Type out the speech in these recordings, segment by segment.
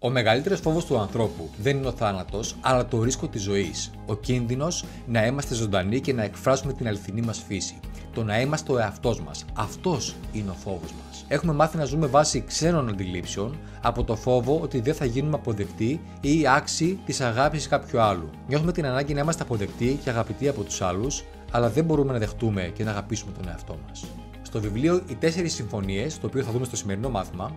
Ο μεγαλύτερος φόβος του ανθρώπου δεν είναι ο θάνατος, αλλά το ρίσκο της ζωής. Ο κίνδυνος να είμαστε ζωντανοί και να εκφράσουμε την αληθινή μας φύση. Το να είμαστε ο εαυτός μας. Αυτός είναι ο φόβος μας. Έχουμε μάθει να ζούμε βάσει ξένων αντιλήψεων από το φόβο ότι δεν θα γίνουμε αποδεκτοί ή άξιοι της αγάπης κάποιου άλλου. Νιώθουμε την ανάγκη να είμαστε αποδεκτοί και αγαπητοί από τους άλλους, αλλά δεν μπορούμε να δεχτούμε και να αγαπήσουμε τον εαυτό μας. Στο βιβλίο Οι Τέσσερις Συμφωνίες, το οποίο θα δούμε στο σημερινό μάθημα,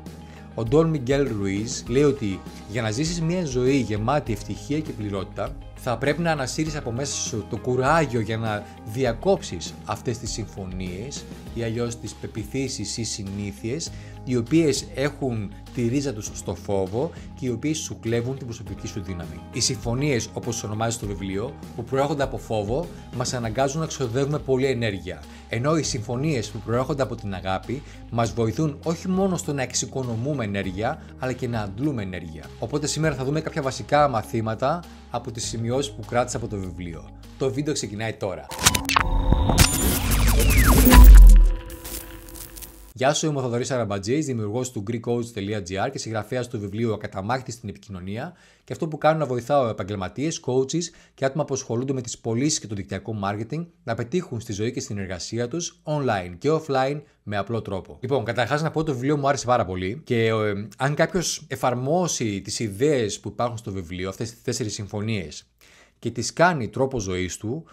ο Ντόρ Μιγγέλ Ρουίζ λέει ότι για να ζήσεις μια ζωή γεμάτη ευτυχία και πληρότητα, θα πρέπει να ανασύρεις από μέσα σου το κουράγιο για να διακόψεις αυτές τις συμφωνίες ή αλλιώς τις πεπιθήσεις ή συνήθειες οι οποίες έχουν τη ρίζα τους στο φόβο και οι οποίες σου κλέβουν την προσωπική σου δύναμη. Οι συμφωνίες όπως ονομάζει το βιβλίο που προέρχονται από φόβο μας αναγκάζουν να ξοδεύουμε πολλή ενέργεια ενώ οι συμφωνίες που προέρχονται από την αγάπη μας βοηθούν όχι μόνο στο να εξοικονομούμε ενέργεια αλλά και να αντλούμε ενέργεια. Οπότε σήμερα θα δούμε κάποια βασικά μαθήματα από τις σημειώσεις που κράτησα από το βιβλίο. Το βίντεο ξεκινάει τώρα. Γεια σου, είμαι ο Θοδωρής Αραμπατζής, δημιουργός του GreekCoach.gr και συγγραφέας του βιβλίου Ακαταμάχητη στην επικοινωνία. Και αυτό που κάνω να βοηθάω επαγγελματίες, coaches και άτομα που ασχολούνται με τις πωλήσεις και το δικτυακό marketing να πετύχουν στη ζωή και στην εργασία τους online και offline με απλό τρόπο. Λοιπόν, καταρχάς να πω ότι το βιβλίο μου άρεσε πάρα πολύ και ε, αν κάποιος εφαρμόσει τις ιδέες που υπάρχουν στο βιβλίο, αυτές τις τέσσερις συμφωνίες και τις κάνει τρόπο ζωής του,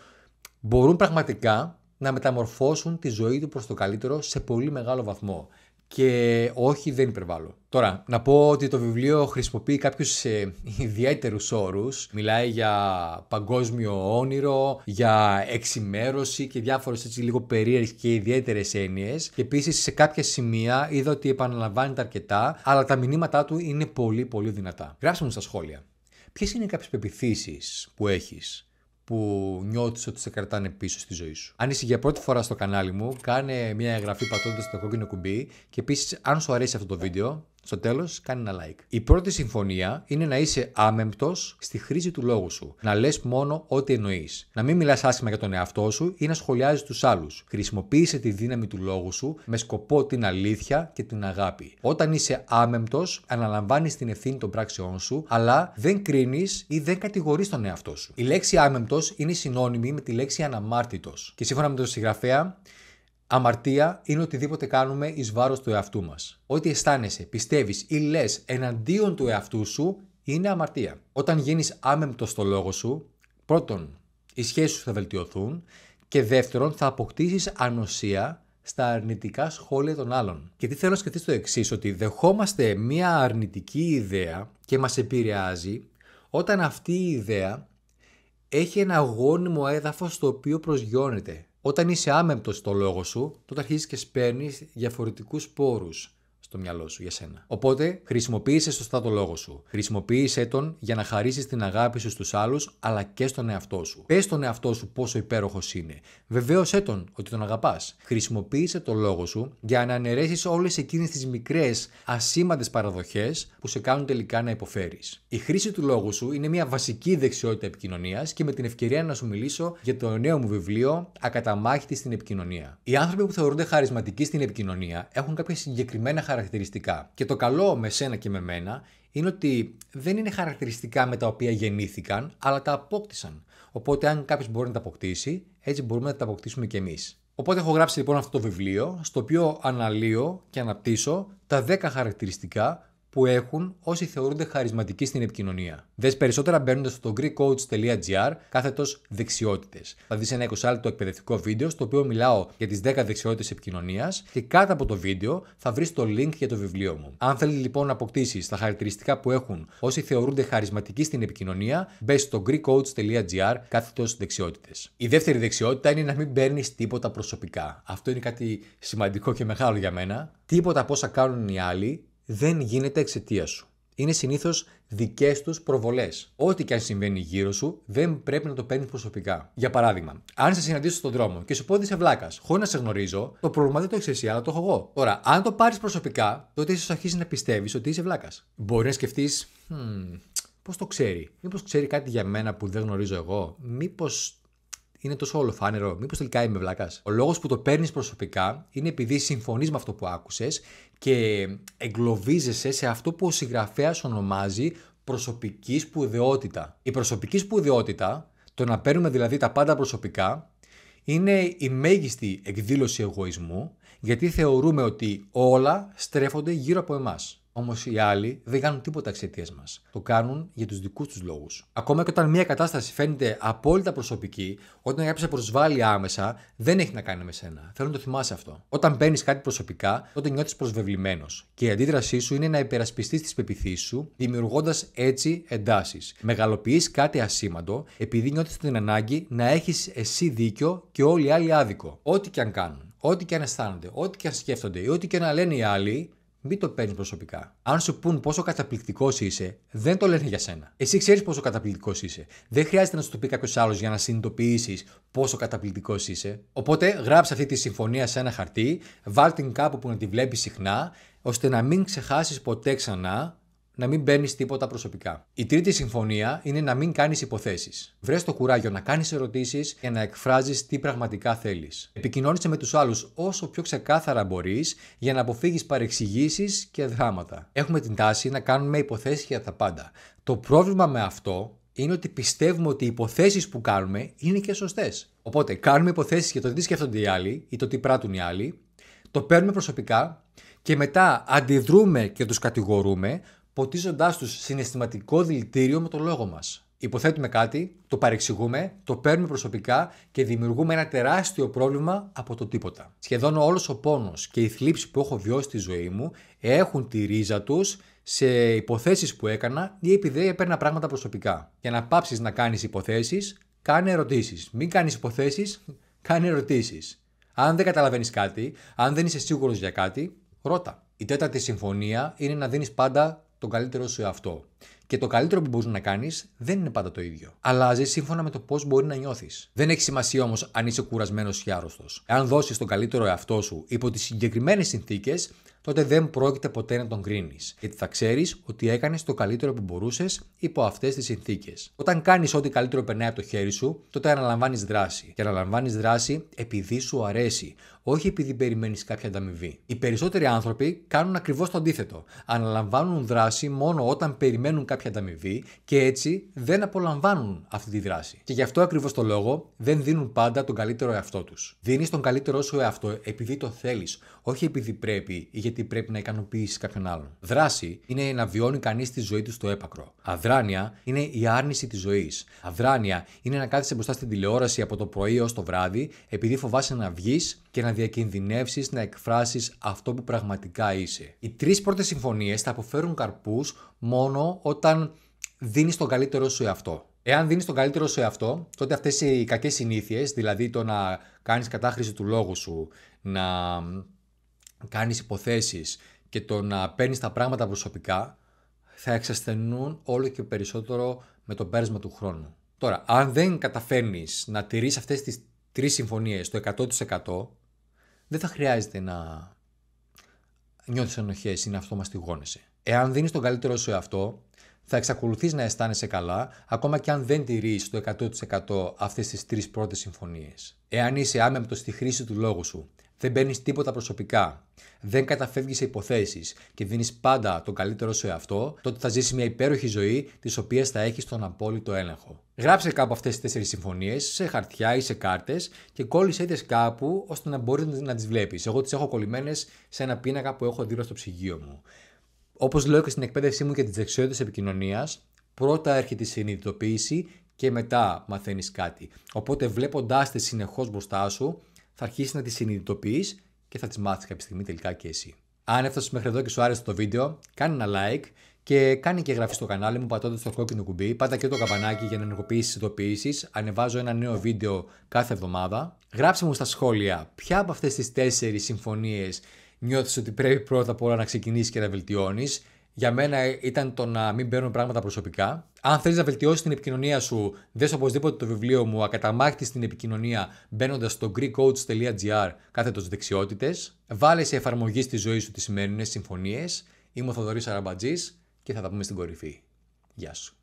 μπορούν πραγματικά να μεταμορφώσουν τη ζωή του προς το καλύτερο σε πολύ μεγάλο βαθμό. Και όχι, δεν υπερβάλλω. Τώρα, να πω ότι το βιβλίο χρησιμοποιεί κάποιους ε, ιδιαίτερους όρους. Μιλάει για παγκόσμιο όνειρο, για εξημέρωση και διάφορες έτσι λίγο περίεργες και ιδιαίτερες έννοιες. Και επίσης σε κάποια σημεία είδα ότι επαναλαμβάνεται αρκετά, αλλά τα μηνύματά του είναι πολύ πολύ δυνατά. Γράψτε μου στα σχόλια. Ποιες είναι κάποιες πεπιθήσεις που έχεις που νιώθεις ότι σε κρατάνε πίσω στη ζωή σου. Αν είσαι για πρώτη φορά στο κανάλι μου, κάνε μια εγγραφή πατώντας το κόκκινο κουμπί και επίσης, αν σου αρέσει αυτό το βίντεο, στο τέλος κάνει ένα like. Η πρώτη συμφωνία είναι να είσαι άμεμπτος στη χρήση του λόγου σου. Να λες μόνο ό,τι εννοείς. Να μην μιλάς άσχημα για τον εαυτό σου ή να σχολιάζεις τους άλλους. Χρησιμοποίησε τη δύναμη του λόγου σου με σκοπό την αλήθεια και την αγάπη. Όταν είσαι άμεμπτος, αναλαμβάνεις την ευθύνη των πράξεών σου, αλλά δεν κρίνεις ή δεν κατηγορείς τον εαυτό σου. Η λέξη άμεμπτος είναι συνώνυμη με τη λέξη αναμάρτητος. Και σύμφωνα με τον συγγραφέα, Αμαρτία είναι οτιδήποτε κάνουμε εις βάρος του εαυτού μας. Ό,τι αισθάνεσαι, πιστεύεις ή λες εναντίον του εαυτού σου είναι αμαρτία. Όταν γίνεις άμεμπτος στο λόγο σου, πρώτον, οι σχέσεις σου θα βελτιωθούν και δεύτερον, θα αποκτήσεις ανοσία στα αρνητικά σχόλια των άλλων. Και τι θέλω να σκεφτείς το εξής, ότι δεχόμαστε μία αρνητική ιδέα και μας επηρεάζει όταν αυτή η ιδέα έχει ένα γόνιμο έδαφος στο οποίο προσγειώνεται. Όταν είσαι άμεμπτος στο λόγο σου, τότε αρχίζεις και σπέρνεις διαφορετικούς πόρους στο μυαλό σου για σένα. Οπότε χρησιμοποίησε σωστά το λόγο σου. Χρησιμοποίησε τον για να χαρίσεις την αγάπη σου στους άλλους αλλά και στον εαυτό σου. Πες στον εαυτό σου πόσο υπέροχος είναι. Βεβαίωσέ τον ότι τον αγαπάς. Χρησιμοποίησε το λόγο σου για να αναιρέσεις όλες εκείνες τις μικρές ασήμαντες παραδοχές που σε κάνουν τελικά να υποφέρεις. Η χρήση του λόγου σου είναι μια βασική δεξιότητα επικοινωνίας και με την ευκαιρία να σου μιλήσω για το νέο μου βιβλίο Ακαταμάχητη στην επικοινωνία. Οι άνθρωποι που θεωρούνται χαρισματικοί στην επικοινωνία έχουν κάποια συγκεκριμένα χαρακτηριστικά χαρακτηριστικά. Και το καλό με σένα και με μένα είναι ότι δεν είναι χαρακτηριστικά με τα οποία γεννήθηκαν, αλλά τα απόκτησαν. Οπότε, αν κάποιος μπορεί να τα αποκτήσει, έτσι μπορούμε να τα αποκτήσουμε κι εμείς. Οπότε, έχω γράψει λοιπόν αυτό το βιβλίο, στο οποίο αναλύω και αναπτύσσω τα 10 χαρακτηριστικά που έχουν όσοι θεωρούνται χαρισματικοί στην επικοινωνία. Δες περισσότερα μπαίνοντας στο greekcoach.gr κάθετος δεξιότητες. Θα δεις ένα 20 λεπτό εκπαιδευτικό βίντεο στο οποίο μιλάω για τις 10 δεξιότητες επικοινωνίας και κάτω από το βίντεο θα βρεις το link για το βιβλίο μου. Αν θέλεις λοιπόν να αποκτήσεις τα χαρακτηριστικά που έχουν όσοι θεωρούνται χαρισματικοί στην επικοινωνία, μπες στο greekcoach.gr κάθετος δεξιότητες. Η δεύτερη δεξιότητα είναι να μην παίρνεις τίποτα προσωπικά. Αυτό είναι κάτι σημαντικό και μεγάλο για μένα. Τίποτα από κάνουν οι άλλοι δεν γίνεται εξαιτία σου. Είναι συνήθως δικές τους προβολές. Ό,τι και αν συμβαίνει γύρω σου, δεν πρέπει να το παίρνεις προσωπικά. Για παράδειγμα, αν σε συναντήσω στον δρόμο και σου πω ότι είσαι βλάκας, χωρίς να σε γνωρίζω, το πρόβλημα δεν το έχεις εσύ, αλλά το έχω εγώ. Τώρα, αν το πάρεις προσωπικά, τότε ίσως αρχίσεις να πιστεύεις ότι είσαι βλάκας. Μπορείς να σκεφτείς, hmm, πώς το ξέρει. Μήπως ξέρει κάτι για μένα που δεν γνωρίζω εγώ. Μήπως είναι τόσο ολοφάνερο. Μήπως τελικά είμαι βλάκας. Ο λόγος που το παίρνεις προσωπικά είναι επειδή συμφωνείς με αυτό που άκουσες και εγκλωβίζεσαι σε αυτό που ο συγγραφέας ονομάζει προσωπική σπουδαιότητα. Η προσωπική σπουδαιότητα, το να παίρνουμε δηλαδή τα πάντα προσωπικά, είναι η μέγιστη εκδήλωση εγωισμού, γιατί θεωρούμε ότι όλα στρέφονται γύρω από εμάς. Όμως οι άλλοι δεν κάνουν τίποτα εξαιτίας μας. Το κάνουν για τους δικούς τους λόγους. Ακόμα και όταν μια κατάσταση φαίνεται απόλυτα προσωπική, όταν κάποιος σε προσβάλλει άμεσα, δεν έχει να κάνει με σένα. Θέλω να το θυμάσαι αυτό. Όταν παίρνει κάτι προσωπικά, τότε νιώθεις προσβεβλημένος. Και η αντίδρασή σου είναι να υπερασπιστείς τις πεπιθήσεις σου, δημιουργώντας έτσι εντάσεις. Μεγαλοποιείς κάτι ασήμαντο, επειδή νιώθεις την ανάγκη να έχεις εσύ δίκιο και όλοι οι άλλοι άδικο. Ό,τι και αν κάνουν, ό,τι και αν αισθάνονται, ό,τι και αν σκέφτονται ή ό,τι και να λένε οι άλλοι, μην το παίρνεις προσωπικά. Αν σου πούν πόσο καταπληκτικός είσαι, δεν το λένε για σένα. Εσύ ξέρεις πόσο καταπληκτικός είσαι. Δεν χρειάζεται να σου το πει κάποιος άλλος για να συνειδητοποιήσεις πόσο καταπληκτικός είσαι. Οπότε γράψε αυτή τη συμφωνία σε ένα χαρτί, βάλ την κάπου που να τη βλέπεις συχνά, ώστε να μην ξεχάσεις ποτέ ξανά να μην παίρνει τίποτα προσωπικά. Η τρίτη συμφωνία είναι να μην κάνεις υποθέσεις. Βρες το κουράγιο να κάνεις ερωτήσεις και να εκφράζεις τι πραγματικά θέλεις. Επικοινώνησε με τους άλλους όσο πιο ξεκάθαρα μπορείς για να αποφύγεις παρεξηγήσεις και δράματα. Έχουμε την τάση να κάνουμε υποθέσεις για τα πάντα. Το πρόβλημα με αυτό είναι ότι πιστεύουμε ότι οι υποθέσεις που κάνουμε είναι και σωστές. Οπότε κάνουμε υποθέσεις για το τι σκέφτονται οι άλλοι ή το τι πράττουν οι άλλοι, το παίρνουμε προσωπικά και μετά αντιδρούμε και τους κατηγορούμε ποτίζοντάς τους συναισθηματικό δηλητήριο με το λόγο μας. Υποθέτουμε κάτι, το παρεξηγούμε, το παίρνουμε προσωπικά και δημιουργούμε ένα τεράστιο πρόβλημα από το τίποτα. Σχεδόν όλος ο πόνος και η θλίψη που έχω βιώσει στη ζωή μου έχουν τη ρίζα τους σε υποθέσεις που έκανα ή επειδή έπαιρνα πράγματα προσωπικά. Για να πάψεις να κάνεις υποθέσεις, κάνε ερωτήσεις. Μην κάνεις υποθέσεις, κάνε ερωτήσεις. Αν δεν καταλαβαίνεις κάτι, αν δεν είσαι σίγουρος για κάτι, ρώτα. Η τέταρτη συμφωνία είναι να δίνεις πάντα τον καλύτερό σου εαυτό. Και το καλύτερο που μπορείς να κάνεις δεν είναι πάντα το ίδιο. Αλλάζεις σύμφωνα με το πώς μπορεί να νιώθεις. Δεν έχει σημασία όμως αν είσαι κουρασμένος ή άρρωστος. Αν δώσεις τον καλύτερο εαυτό σου υπό τις συγκεκριμένες συνθήκες, τότε δεν πρόκειται ποτέ να τον κρίνεις. Γιατί θα ξέρεις ότι έκανες το καλύτερο που μπορούσες υπό αυτές τις συνθήκες. Όταν κάνεις ό,τι καλύτερο περνάει από το χέρι σου, τότε αναλαμβάνεις δράση. Και αναλαμβάνεις δράση επειδή σου αρέσει, όχι επειδή περιμένεις κάποια ανταμοιβή. Οι περισσότεροι άνθρωποι κάνουν ακριβώς το αντίθετο. Αναλαμβάνουν δράση μόνο όταν περιμένουν περιμένουν κάποια ανταμοιβή και έτσι δεν απολαμβάνουν αυτή τη δράση. Και γι' αυτό ακριβώς το λόγο δεν δίνουν πάντα τον καλύτερο εαυτό τους. Δίνεις τον καλύτερό σου εαυτό επειδή το θέλεις, όχι επειδή πρέπει ή γιατί πρέπει να ικανοποιήσεις κάποιον άλλον. Δράση είναι να βιώνει κανείς τη ζωή του στο έπακρο. Αδράνεια είναι η άρνηση της ζωής. Αδράνεια είναι να κάθεσαι μπροστά στην τηλεόραση από το πρωί ω το βράδυ επειδή φοβάσαι να βγεις και να διακινδυνεύσεις να εκφράσεις αυτό που πραγματικά είσαι. Οι τρεις πρώτες συμφωνίες θα αποφέρουν καρπούς μόνο όταν δίνεις τον καλύτερο σου εαυτό. Εάν δίνεις τον καλύτερο σου εαυτό, τότε αυτές οι κακές συνήθειες, δηλαδή το να κάνεις κατάχρηση του λόγου σου, να κάνεις υποθέσεις και το να παίρνεις τα πράγματα προσωπικά, θα εξασθενούν όλο και περισσότερο με το πέρασμα του χρόνου. Τώρα, αν δεν καταφέρνεις να τηρείς αυτές τις τρεις συμφωνίες το 100%, δεν θα χρειάζεται να νιώθεις ενοχέ ή να αυτομαστιγώνεσαι. Εάν δίνεις τον καλύτερο σου εαυτό, θα εξακολουθείς να αισθάνεσαι καλά ακόμα και αν δεν τηρείς το 100% αυτές τις τρεις πρώτες συμφωνίες. Εάν είσαι άμεμπτος στη χρήση του λόγου σου, δεν παίρνεις τίποτα προσωπικά, δεν καταφεύγεις σε υποθέσεις και δίνεις πάντα τον καλύτερο σου εαυτό, τότε θα ζήσει μια υπέροχη ζωή τη οποία θα έχεις τον απόλυτο έλεγχο. Γράψε κάπου αυτές τις τέσσερις συμφωνίες σε χαρτιά ή σε κάρτες και κόλλησε τις κάπου ώστε να μπορείς να τις βλέπεις. Εγώ τις έχω κολλημένες σε ένα πίνακα που έχω δίπλα στο ψυγείο μου. Όπως λέω και στην εκπαίδευσή μου για τις δεξιότητες επικοινωνίας, πρώτα έρχεται η συνειδητοποίηση και μετά μαθαίνεις κάτι. Οπότε βλέποντάς τις συνεχώς μπροστά σου, θα αρχίσεις να τις συνειδητοποιείς και θα τις μάθεις κάποια στιγμή τελικά και εσύ. Αν έφτασες μέχρι εδώ και σου άρεσε το βίντεο, κάνε ένα like και κάνει και εγγραφή στο κανάλι μου πατώντας το κόκκινο κουμπί. Πάτα και το καμπανάκι για να ενεργοποιήσεις τις ειδοποιήσεις. Ανεβάζω ένα νέο βίντεο κάθε εβδομάδα. Γράψε μου στα σχόλια ποια από αυτές τις τέσσερις συμφωνίες νιώθεις ότι πρέπει πρώτα απ' όλα να ξεκινήσεις και να βελτιώνεις. Για μένα ήταν το να μην παίρνω πράγματα προσωπικά. Αν θέλεις να βελτιώσεις την επικοινωνία σου, δες οπωσδήποτε το βιβλίο μου Ακαταμάχητη στην επικοινωνία μπαίνοντας στο GreekCoach.gr κάθετος δεξιότητες. Βάλε σε εφαρμογή στη ζωή σου τις σημαίνουν συμφωνίες. Είμαι ο Θοδωρής Αραμπατζής και θα τα πούμε στην κορυφή. Γεια σου.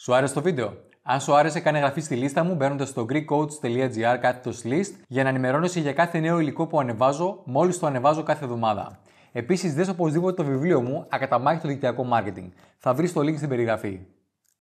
Σου άρεσε το βίντεο. Αν σου άρεσε, κάνε εγγραφή στη λίστα μου μπαίνοντας στο greekcoach.gr κάθετος list για να ενημερώνεσαι για κάθε νέο υλικό που ανεβάζω μόλις το ανεβάζω κάθε εβδομάδα. Επίσης, δες οπωσδήποτε το βιβλίο μου Ακαταμάχητο Δικτυακό Μάρκετινγκ. Θα βρεις το link στην περιγραφή.